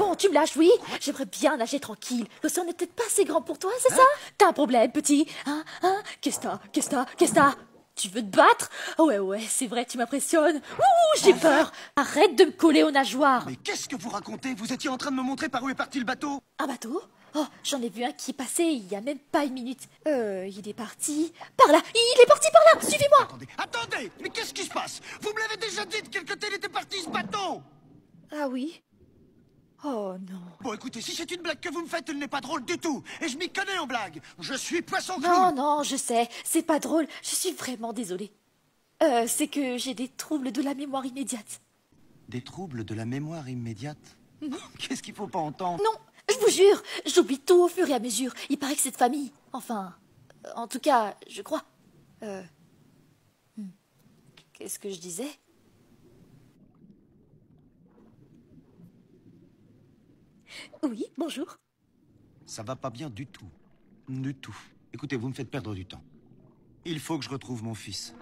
bon, tu me lâches, oui J'aimerais bien nager tranquille. L'océan n'est peut-être pas assez grand pour toi, c'est hein ça T'as un problème, petit Hein Hein Qu'est-ce que t'as Qu'est-ce que t'as Qu'est-ce que t'as tu veux te battre ah Ouais, ouais, c'est vrai, tu m'impressionnes. Ouh, j'ai ah. peur Arrête de me coller aux nageoires Mais qu'est-ce que vous racontez Vous étiez en train de me montrer par où est parti le bateau Un bateau Oh, j'en ai vu un qui est passé il y a même pas une minute. Euh, il est parti par là. Il est parti par là. Suivez-moi. Attendez, attendez. Mais qu'est-ce qui se passe Vous me l'avez déjà dit de quel côté il était parti ce bateau. Ah oui. Oh non. Bon, écoutez, si c'est une blague que vous me faites, elle n'est pas drôle du tout. Et je m'y connais en blague. Je suis poisson clown. Non, non, je sais. C'est pas drôle. Je suis vraiment désolée. Euh, c'est que j'ai des troubles de la mémoire immédiate. Des troubles de la mémoire immédiate Qu'est-ce qu'il faut pas entendre Non, je vous jure, j'oublie tout au fur et à mesure. Il paraît que cette famille. Enfin, en tout cas, je crois. Euh, hmm, qu'est-ce que je disais Oui, bonjour. Ça va pas bien du tout. Du tout. Écoutez, vous me faites perdre du temps. Il faut que je retrouve mon fils.